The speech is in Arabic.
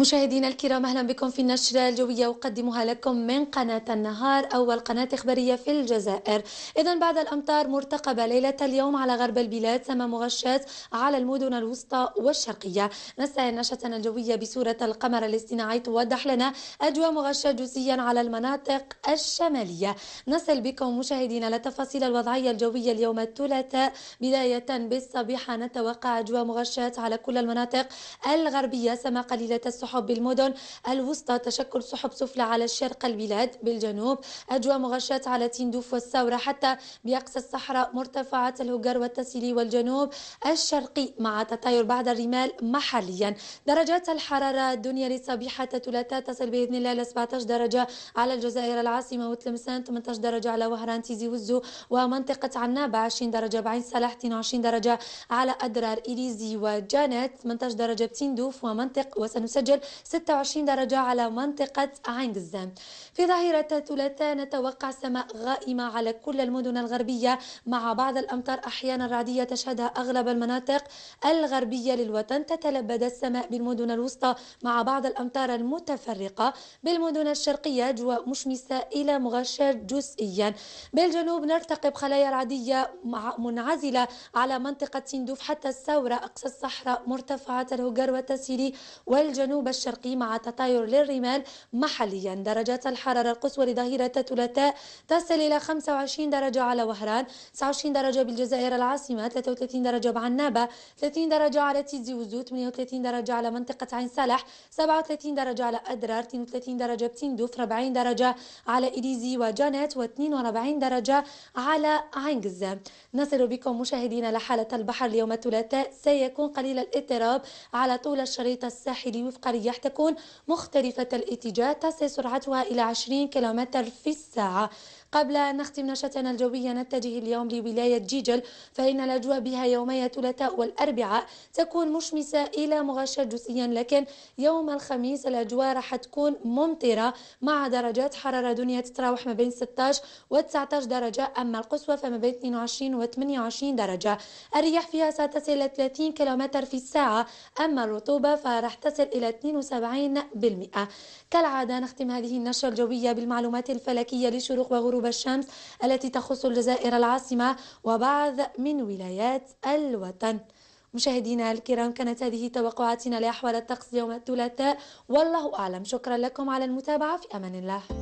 مشاهدينا الكرام اهلا بكم في النشره الجويه اقدمها لكم من قناه النهار اول قناه اخباريه في الجزائر اذا بعد الامطار مرتقبه ليله اليوم على غرب البلاد سما مغشات على المدن الوسطى والشرقيه نستعين نشرتنا الجويه بصوره القمر الاصطناعي توضح لنا اجواء مغشاه جزئيا على المناطق الشماليه نصل بكم مشاهدينا لتفاصيل الوضعيه الجويه اليوم الثلاثاء بدايه بالصبيحه نتوقع اجواء مغشات على كل المناطق الغربيه سما قليله سحب بالمدن الوسطى تشكل سحب سفلى على شرق البلاد بالجنوب أجواء مغشاة على تندوف والثورة حتى بأقصى الصحراء مرتفعات الهجر والتسيلي والجنوب الشرقي مع تطاير بعض الرمال محليا درجات الحرارة الدنيا للصبيحة الثلاثاء تصل بإذن الله إلى 17 درجة على الجزائر العاصمة وتلمسان 18 درجة على وهران تيزي وزو ومنطقة عنابة 20 درجة بعين صلاح 22 درجة على أدرار إليزي وجانات 18 درجة بتندوف ومنطق وسنسجل الفجر 26 درجة على منطقة عينجزام في ظهيرة الثلاثاء نتوقع سماء غائمة على كل المدن الغربية مع بعض الأمطار أحيانا رعدية تشهدها أغلب المناطق الغربية للوطن تتلبد السماء بالمدن الوسطى مع بعض الأمطار المتفرقة بالمدن الشرقية أجواء مشمسة إلى مغشاة جزئيا بالجنوب نرتقب خلايا رعدية منعزلة على منطقة سندوف حتى الثورة أقصى الصحراء مرتفعة الهجر والتسيري والجنوب الجنوب الشرقي مع تطاير للرمال محليا درجات الحرارة القصوى لظهيرة الثلاثاء تصل إلى 25 درجة على وهران 29 درجة بالجزائر العاصمة 33 درجة بعنابة 30 درجة على تيزي وزو 38 درجة على منطقة عين صالح 37 درجة على أدرار 32 درجة بتندوف 40 درجة على إليزي وجانات و42 درجة على عين قزة نصل بكم مشاهدينا لحالة البحر اليوم الثلاثاء سيكون قليل الاضطراب على طول الشريط الساحلي وفقا الحرارية تكون مختلفة الاتجاه تصل سرعتها إلى 20 كم في الساعة قبل أن نختم نشأتنا الجوية نتجه اليوم لولاية جيجل فإن الأجواء بها يومي الثلاثاء والأربعاء تكون مشمسة إلى مغشى جزئيا لكن يوم الخميس الأجواء راح تكون ممطرة مع درجات حرارة دنيا تتراوح ما بين 16 و 19 درجة أما القصوى فما بين 22 و 28 درجة الرياح فيها ستصل إلى 30 كم في الساعة أما الرطوبة فراح تصل إلى 72% بالمئة. كالعادة نختم هذه النشرة الجوية بالمعلومات الفلكية لشروق وغروب غروب الشمس التي تخص الجزائر العاصمة وبعض من ولايات الوطن مشاهدينا الكرام كانت هذه توقعاتنا لأحوال الطقس يوم الثلاثاء والله أعلم شكرا لكم على المتابعة في أمان الله